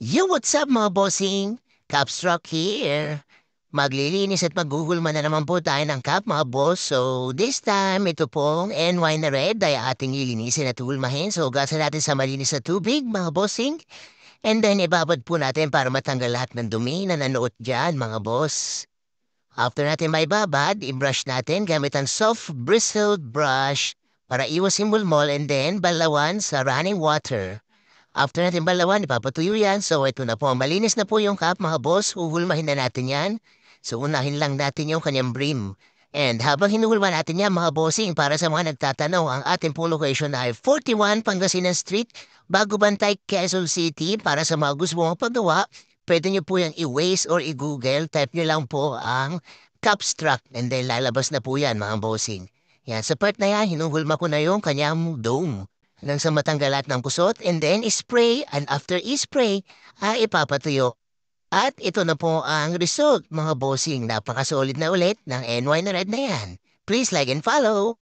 Yo, what's up mga bossing? Capstruck here. Maglilinis at magugulma na naman po tayo ng cup mga boss. So this time, ito pong NY na red ay ating lilinisin at hulmahin. So hugasan natin sa malinis na tubig mga bossing. And then ibabad po natin para matanggal lahat ng dumi na nanuot dyan mga boss. After natin may babad, i-brush natin gamit ang soft bristled brush para iwas yung mulmol and then balawan sa running water. After natin balawan, ipapatuyo yan. So, ito na po. Malinis na po yung cup, mga boss. Huhulmahin na natin yan. So, unahin lang natin yung kanyang brim. And habang hinuhulma natin yan, mga bossing, para sa mga nagtatanong, ang ating po location ay 41 Pangasinan Street, Bago Bantay, Quezon City. Para sa mga gusto mong paggawa, pwede nyo po yan i-waste or i-google. Type nyo lang po ang cup struck and then lalabas na po yan, mga bossing. Yan, sa part na yan, hinuhulma ko na yung kanyang dome. Nang sa matanggalat ng kusot and then spray and after spray ay ah, ipapatuyo. At ito na po ang result mga bossing. Napakasolid na ulit ng NY na red na yan. Please like and follow.